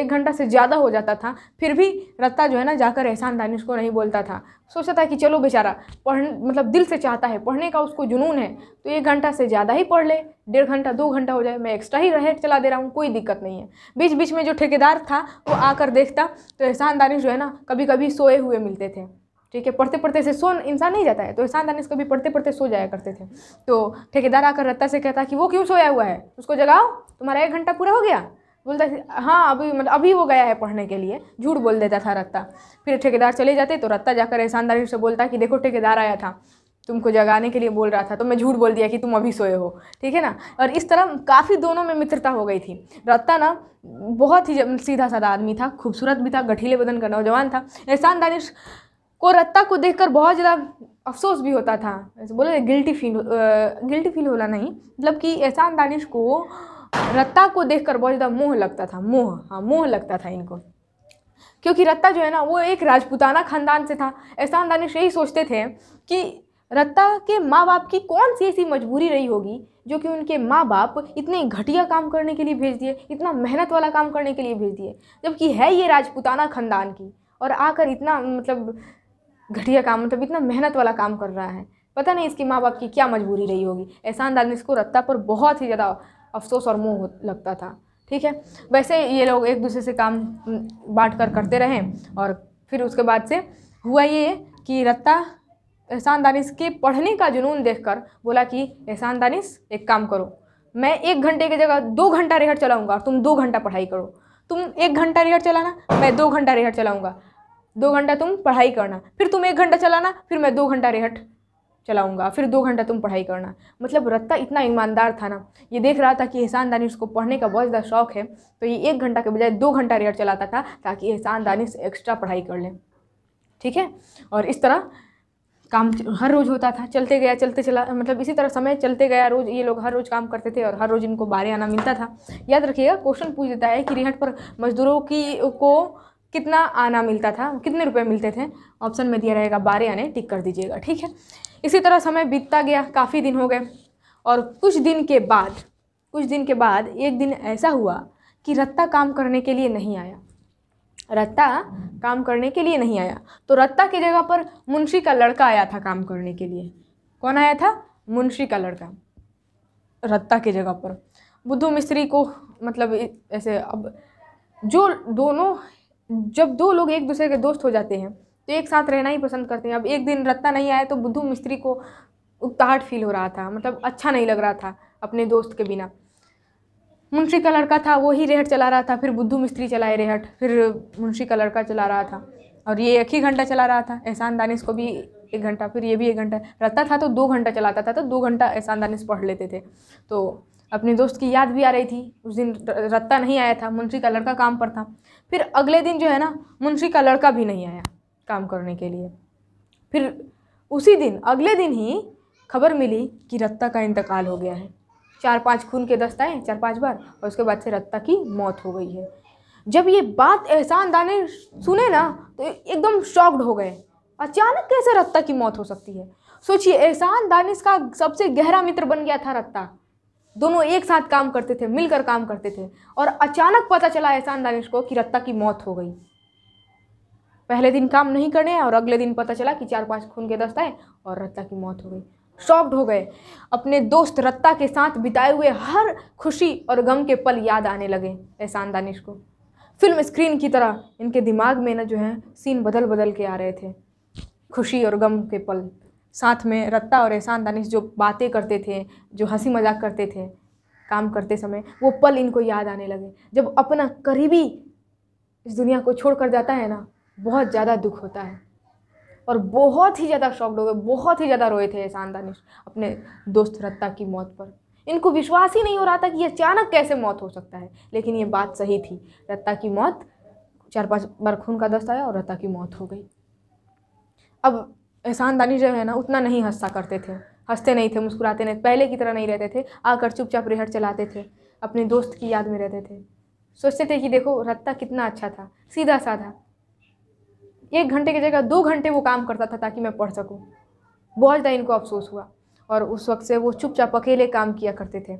एक घंटा से ज़्यादा हो जाता था फिर भी रत्ता जो है ना जाकर एहसान दानिश को नहीं बोलता था सोचता था कि चलो बेचारा पढ़ मतलब दिल से चाहता है पढ़ने का उसको जुनून है तो एक घंटा से ज़्यादा ही पढ़ ले डेढ़ घंटा दो घंटा हो जाए मैं एक्स्ट्रा ही रहे चला दे रहा हूँ कोई दिक्कत नहीं है बीच बीच में जो ठेकेदार था वो आकर देखता तो एहसान दानिश जो है ना कभी कभी सोए हुए मिलते थे ठीक है पढ़ते पढ़ते से सो इंसान नहीं जाता है तो एहसान दानिश कभी पढ़ते पढ़ते सो जाया करते थे तो ठेकेदार आकर रत्ता से कहता कि वो क्यों सोया हुआ है उसको जगाओ तुम्हारा एक घंटा पूरा हो गया बोलता हाँ अभी मतलब अभी वो गया है पढ़ने के लिए झूठ बोल देता था रत्ता फिर ठेकेदार चले जाते तो रत्ता जाकर एहसान दानिश से बोलता कि देखो ठेकेदार आया था तुमको जगाने के लिए बोल रहा था तो मैं झूठ बोल दिया कि तुम अभी सोए हो ठीक है ना और इस तरह काफ़ी दोनों में मित्रता हो गई थी रत्ता ना बहुत ही सीधा साधा आदमी था खूबसूरत भी था गठीले बदन का नौजवान था एहसान दानिश और रत्ता को देखकर बहुत ज़्यादा अफसोस भी होता था ऐसे बोले गिल्टी फील गिल्टी फील होना नहीं मतलब कि एहसान दानिश को रत्ता को देखकर बहुत ज़्यादा मोह लगता था मोह हाँ मोह लगता था इनको क्योंकि रत्ता जो है ना वो एक राजपूताना ख़ानदान से था एहसान दानिश यही सोचते थे कि रत्ता के माँ बाप की कौन सी ऐसी मजबूरी रही होगी जो कि उनके माँ बाप इतने घटिया काम करने के लिए भेज दिए इतना मेहनत वाला काम करने के लिए भेज दिए जबकि है ये राजपूताना ख़ानदान की और आकर इतना मतलब घटिया काम मतलब इतना मेहनत वाला काम कर रहा है पता नहीं इसकी माँ बाप की क्या मजबूरी रही होगी एहसान दानिश को रत्ता पर बहुत ही ज़्यादा अफसोस और मोह लगता था ठीक है वैसे ये लोग एक दूसरे से काम बांट कर करते रहे और फिर उसके बाद से हुआ ये कि रत्ता एहसान दानिश के पढ़ने का जुनून देखकर बोला कि एहसान दानिश एक काम करो मैं एक घंटे की जगह दो घंटा रेहट चलाऊंगा और तुम दो घंटा पढ़ाई करो तुम एक घंटा रेहट चलाना मैं दो घंटा रेहट चलाऊंगा दो घंटा तुम पढ़ाई करना फिर तुम एक घंटा चलाना फिर मैं दो घंटा रेहट चलाऊंगा फिर दो घंटा तुम पढ़ाई करना मतलब रत्ता इतना ईमानदार था ना ये देख रहा था कि एहसान दानिश को पढ़ने का बहुत ज़्यादा शौक है तो ये एक घंटा के बजाय दो घंटा रेहट चलाता था ताकि एहसान दानिश एक्स्ट्रा पढ़ाई कर लें ठीक है और इस तरह काम हर रोज़ होता था चलते गया चलते चला मतलब इसी तरह समय चलते गया रोज़ ये लोग हर रोज़ काम करते थे और हर रोज़ इनको बारे आना मिलता था याद रखिएगा क्वेश्चन पूछ देता है कि रिहट पर मजदूरों की को कितना आना मिलता था कितने रुपए मिलते थे ऑप्शन में दिया रहेगा बारह आने टिक कर दीजिएगा ठीक है इसी तरह समय बीतता गया काफ़ी दिन हो गए और कुछ दिन के बाद कुछ दिन के बाद एक दिन ऐसा हुआ कि रत्ता काम करने के लिए नहीं आया रत्ता काम करने के लिए नहीं आया तो रत्ता की जगह पर मुंशी का लड़का आया था काम करने के लिए कौन आया था मुंशी का लड़का रत्ता की जगह पर बुद्धू मिस्त्री को मतलब ऐसे अब जो दोनों जब दो लोग एक दूसरे के दोस्त हो जाते हैं तो एक साथ रहना ही पसंद करते हैं अब एक दिन रत्ता नहीं आया तो बुद्धू मिस्त्री को उकताहट फील हो रहा था मतलब अच्छा नहीं लग रहा था अपने दोस्त के बिना मुंशी का लड़का था वो ही रेहट चला रहा था फिर बुद्धू मिस्त्री चलाए रेहट फिर मुंशी का लड़का चला रहा था और ये एक ही घंटा चला रहा था एहसान दानिश को भी एक घंटा फिर ये भी एक घंटा रहता था तो दो घंटा चलाता था तो दो घंटा एहसान दानिश पढ़ लेते थे तो अपने दोस्त की याद भी आ रही थी उस दिन रत्ता नहीं आया था मुंशी का लड़का काम पर था फिर अगले दिन जो है ना मुंशी का लड़का भी नहीं आया काम करने के लिए फिर उसी दिन अगले दिन ही खबर मिली कि रत्ता का इंतकाल हो गया है चार पांच खून के दस्त आए चार पांच बार और उसके बाद से रत्ता की मौत हो गई है जब ये बात एहसान दाने सुने ना तो एकदम शॉक्ड हो गए अचानक कैसे रत्ता की मौत हो सकती है सोचिए एहसान दानिश का सबसे गहरा मित्र बन गया था रत्ता दोनों एक साथ काम करते थे मिलकर काम करते थे और अचानक पता चला एहसान दानिश को कि रत्ता की मौत हो गई पहले दिन काम नहीं करने और अगले दिन पता चला कि चार पांच खून के दस्त आए और रत्ता की मौत हो गई शॉक्ड हो गए अपने दोस्त रत्ता के साथ बिताए हुए हर खुशी और गम के पल याद आने लगे एहसान दानिश को फिल्म स्क्रीन की तरह इनके दिमाग में ना जो है सीन बदल बदल के आ रहे थे खुशी और गम के पल साथ में रत्ता और एहसान दानिश जो बातें करते थे जो हंसी मजाक करते थे काम करते समय वो पल इनको याद आने लगे जब अपना करीबी इस दुनिया को छोड़ कर जाता है ना बहुत ज़्यादा दुख होता है और बहुत ही ज़्यादा शॉक्ड हो गए बहुत ही ज़्यादा रोए थे एहसान दानिश अपने दोस्त रत्ता की मौत पर इनको विश्वास ही नहीं हो रहा था कि अचानक कैसे मौत हो सकता है लेकिन ये बात सही थी रत्ता की मौत चार पांच बार खून का दस्त आया और रत्ता की मौत हो गई अब एहसानदानी जो है ना उतना नहीं हंसा करते थे हंसते नहीं थे मुस्कुराते नहीं पहले की तरह नहीं रहते थे आकर चुपचाप रेहट चलाते थे अपने दोस्त की याद में रहते थे सोचते थे कि देखो रत्ता कितना अच्छा था सीधा साधा एक घंटे की जगह दो घंटे वो काम करता था ताकि मैं पढ़ सकूँ बहुत ज़्यादा इनको अफसोस हुआ और उस वक्त से वो चुपचाप अकेले काम किया करते थे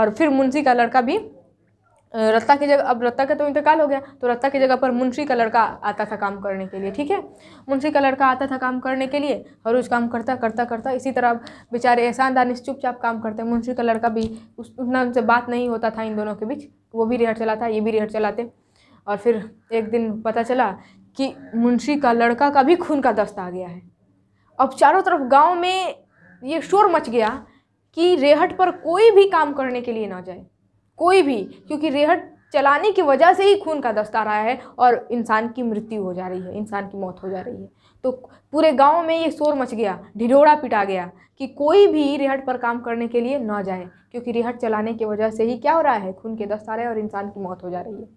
और फिर मुंशी का लड़का भी रत्ता की जगह अब रत्ता का तो इंतकाल हो गया तो रत्ता की जगह पर मुंशी का लड़का आता था काम करने के लिए ठीक है मुंशी का लड़का आता था काम करने के लिए हर रोज़ काम करता करता करता इसी तरह बेचारे एहसान दानिश चुपचाप काम करते मुंशी का लड़का भी उस उतना उनसे बात नहीं होता था इन दोनों के बीच वो भी रेहट चलाता ये भी रेहट चलाते और फिर एक दिन पता चला कि मुंशी का लड़का का भी खून का दस्त आ गया है अब चारों तरफ गाँव में ये शोर मच गया कि रेहट पर कोई भी काम करने के लिए ना जाए कोई भी क्योंकि रेहट चलाने की वजह से ही खून का दस्ता रहा है और इंसान की मृत्यु हो जा रही है इंसान की मौत हो जा रही है तो पूरे गांव में ये शोर मच गया ढिढोड़ा पिटा गया कि कोई भी रेहट पर काम करने के लिए ना जाए क्योंकि रेहट चलाने की वजह से ही क्या हो रहा है खून के आ रहे और इंसान की मौत हो जा रही है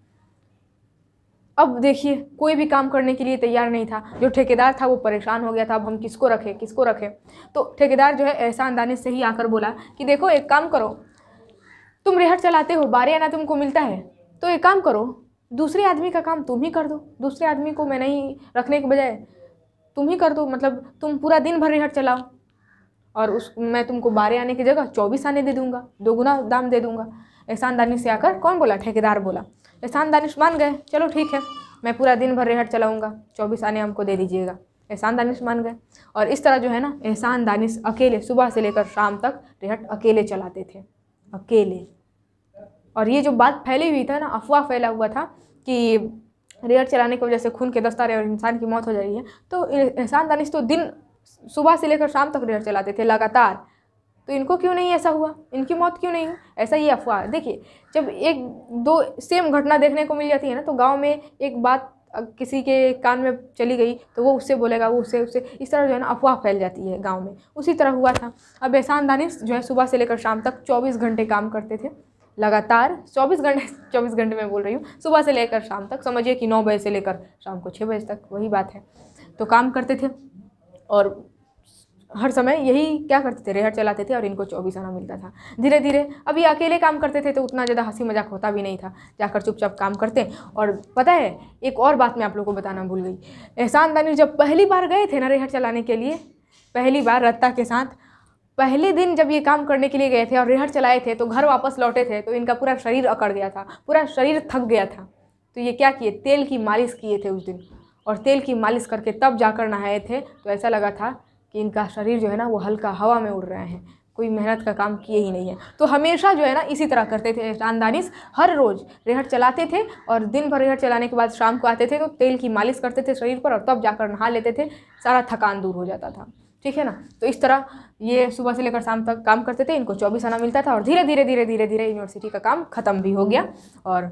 अब देखिए कोई भी काम करने के लिए तैयार नहीं था जो ठेकेदार था वो परेशान हो गया था अब हम किसको रखें किसको रखें तो ठेकेदार जो है एहसान दानिश से ही आकर बोला कि देखो एक काम करो तुम रेहट चलाते हो बारे आना तुमको मिलता है तो एक काम करो दूसरे आदमी का काम तुम ही कर दो दूसरे आदमी को मैं नहीं रखने के बजाय तुम ही कर दो मतलब तुम पूरा दिन भर रेहट चलाओ और उस मैं तुमको बारह आने की जगह चौबीस आने दे दूँगा दोगुना दाम दे दूँगा एहसान दानिश से आकर कौन बोला ठेकेदार बोला एहसान दानिश मान गए चलो ठीक है मैं पूरा दिन भर रेहट चलाऊँगा चौबीस आने हमको दे दीजिएगा एहसान दानिश मान गए और इस तरह जो है ना एहसान दानिश अकेले सुबह से लेकर शाम तक रेहट अकेले चलाते थे अकेले और ये जो बात फैली हुई था ना अफवाह फैला हुआ था कि रेयर चलाने की वजह से खून के दस्तारे और इंसान की मौत हो जा रही है तो एहसान दानिश तो दिन सुबह से लेकर शाम तक रेयर चलाते थे लगातार तो इनको क्यों नहीं ऐसा हुआ इनकी मौत क्यों नहीं हुई ऐसा ये अफवाह देखिए जब एक दो सेम घटना देखने को मिल जाती है ना तो गांव में एक बात किसी के कान में चली गई तो वो उससे बोलेगा वो उससे उससे इस तरह जो है ना अफवाह फैल जाती है गांव में उसी तरह हुआ था अब एहसान दानिश जो है सुबह से लेकर शाम तक 24 घंटे काम करते थे लगातार 24 घंटे 24 घंटे में बोल रही हूँ सुबह से लेकर शाम तक समझिए कि नौ बजे से लेकर शाम को छः बजे तक वही बात है तो काम करते थे और हर समय यही क्या करते थे रेहर चलाते थे और इनको चौबीस आना मिलता था धीरे धीरे अब ये अकेले काम करते थे तो उतना ज़्यादा हंसी मजाक होता भी नहीं था जाकर चुपचाप काम करते और पता है एक और बात मैं आप लोगों को बताना भूल गई एहसान दानी जब पहली बार गए थे ना रेहर चलाने के लिए पहली बार रत्ता के साथ पहले दिन जब ये काम करने के लिए गए थे और रेहर चलाए थे तो घर वापस लौटे थे तो इनका पूरा शरीर अकड़ गया था पूरा शरीर थक गया था तो ये क्या किए तेल की मालिश किए थे उस दिन और तेल की मालिश करके तब जाकर नहाए थे तो ऐसा लगा था कि इनका शरीर जो है ना वो हल्का हवा में उड़ रहे हैं कोई मेहनत का काम किए ही नहीं है तो हमेशा जो है ना इसी तरह करते थे रामदानिस हर रोज़ रेहट चलाते थे और दिन भर रेहट चलाने के बाद शाम को आते थे तो तेल की मालिश करते थे शरीर पर और तब जाकर नहा लेते थे सारा थकान दूर हो जाता था ठीक है ना तो इस तरह ये सुबह से लेकर शाम तक काम करते थे इनको चौबीस आना मिलता था और धीरे धीरे धीरे धीरे धीरे यूनिवर्सिटी का काम ख़त्म भी हो गया और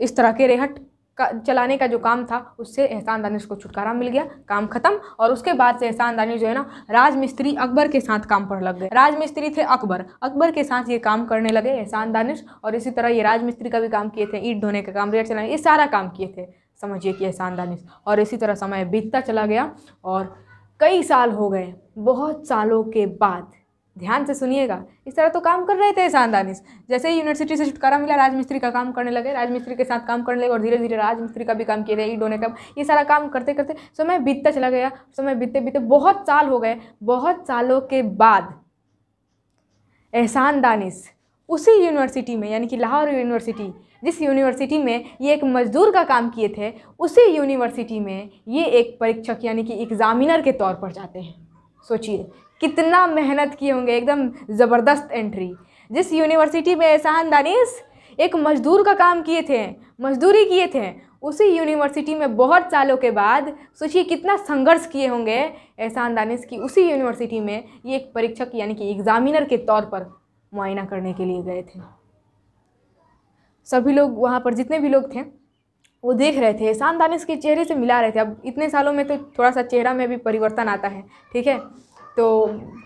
इस तरह के रेहट का चलाने का जो काम था उससे एहसान दानिश को छुटकारा मिल गया काम खत्म और उसके बाद से एहसान दानिश जो है ना राजमिस्त्री अकबर के साथ काम पर लग गए राजमिस्त्री थे अकबर अकबर के साथ ये काम करने लगे एहसान दानिश और इसी तरह ये राजमिस्त्री का भी काम किए थे ईट धोने का काम रेट चलाने ये सारा काम किए थे समझिए कि एहसान दानिश और इसी तरह समय बीतता चला गया और कई साल हो गए बहुत सालों के बाद ध्यान से सुनिएगा इस तरह तो काम कर रहे थे ऐसा दानिश जैसे ही यूनिवर्सिटी से छुटकारा मिला राजमिस्त्री का काम करने लगे राजमिस्त्री के साथ काम करने लगे और धीरे धीरे राजमिस्त्री का भी काम किए थे ईडोने का ये सारा काम करते करते समय बीतता चला गया समय बीतते बीतते बहुत साल हो गए बहुत सालों के बाद एहसान दानिश उसी यूनिवर्सिटी में यानी कि लाहौर यूनिवर्सिटी जिस यूनिवर्सिटी में ये एक मज़दूर का काम किए थे उसी यूनिवर्सिटी में ये एक परीक्षक यानी कि एग्ज़ामिनर के तौर पर जाते हैं सोचिए कितना मेहनत किए होंगे एकदम ज़बरदस्त एंट्री जिस यूनिवर्सिटी में एहसान दानिश एक मजदूर का काम किए थे मजदूरी किए थे उसी यूनिवर्सिटी में बहुत सालों के बाद सोचिए कितना संघर्ष किए होंगे एहसान दानिश की उसी यूनिवर्सिटी में ये एक परीक्षक यानी कि एग्ज़ामिनर के तौर पर मुआयना करने के लिए गए थे सभी लोग वहाँ पर जितने भी लोग थे वो देख रहे थे एहसान दानिश के चेहरे से मिला रहे थे अब इतने सालों में तो थोड़ा सा चेहरा में भी परिवर्तन आता है ठीक है तो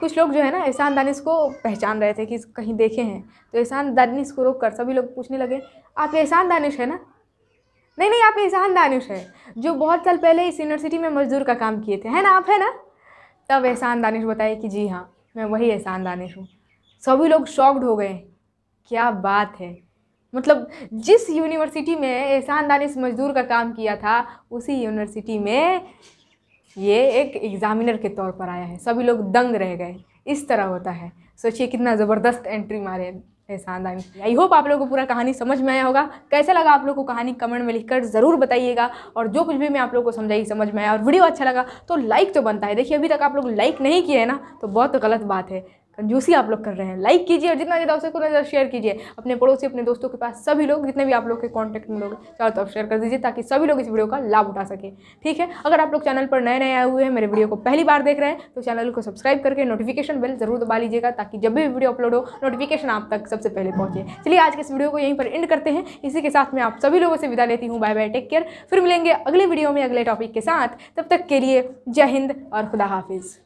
कुछ लोग जो है ना एहसान दानिश को पहचान रहे थे कि कहीं देखे हैं तो एहसान दानिश को रोक कर सभी लोग पूछने लगे आप एहसान दानिश है ना नहीं नहीं आप एहसान दानिश है जो बहुत साल पहले इस यूनिवर्सिटी में मजदूर का काम किए थे है ना आप है ना तब एहसान दानिश बताए कि जी हाँ मैं वही एहसान दानिश हूँ सभी लोग शॉक्ड हो गए क्या बात है मतलब जिस यूनिवर्सिटी में एहसान दानिश मजदूर का काम किया था उसी यूनिवर्सिटी में ये एक एग्ज़ामिनर के तौर पर आया है सभी लोग दंग रह गए इस तरह होता है सोचिए कितना ज़बरदस्त एंट्री मारे एहसान आई होप आप लोगों को पूरा कहानी समझ में आया होगा कैसा लगा आप लोग को कहानी कमेंट में लिखकर ज़रूर बताइएगा और जो कुछ भी मैं आप लोग को समझाई समझ में आया और वीडियो अच्छा लगा तो लाइक तो बनता है देखिए अभी तक आप लोग लाइक नहीं किए हैं ना तो बहुत गलत बात है कंजूसी आप लोग कर रहे हैं लाइक कीजिए और जितना ज़्यादा हो सके उतना ज़्यादा शेयर कीजिए अपने पड़ोसी अपने दोस्तों के पास सभी लोग जितने भी आप लोग के कॉन्टैक्ट में लोग चारों तरफ शेयर कर दीजिए ताकि सभी लोग इस वीडियो का लाभ उठा सकें ठीक है अगर आप लोग चैनल पर नए नए आए हुए हैं मेरे वीडियो को पहली बार देख रहे हैं तो चैनल को सब्सक्राइब करके नोटिफिकेशन बिल जरूर दबा लीजिएगा ताकि जब भी वीडियो अपलोड हो नोटिफिकेशन आप तक सबसे पहले पहुँचे चलिए आज के इस वीडियो को यहीं पर एंड करते हैं इसी के साथ मैं आप सभी लोगों से विदा लेती हूँ बाय बाय टेक केयर फिर मिलेंगे अगले वीडियो में अगले टॉपिक के साथ तब तक के लिए जय हिंद और खुदा हाफिज़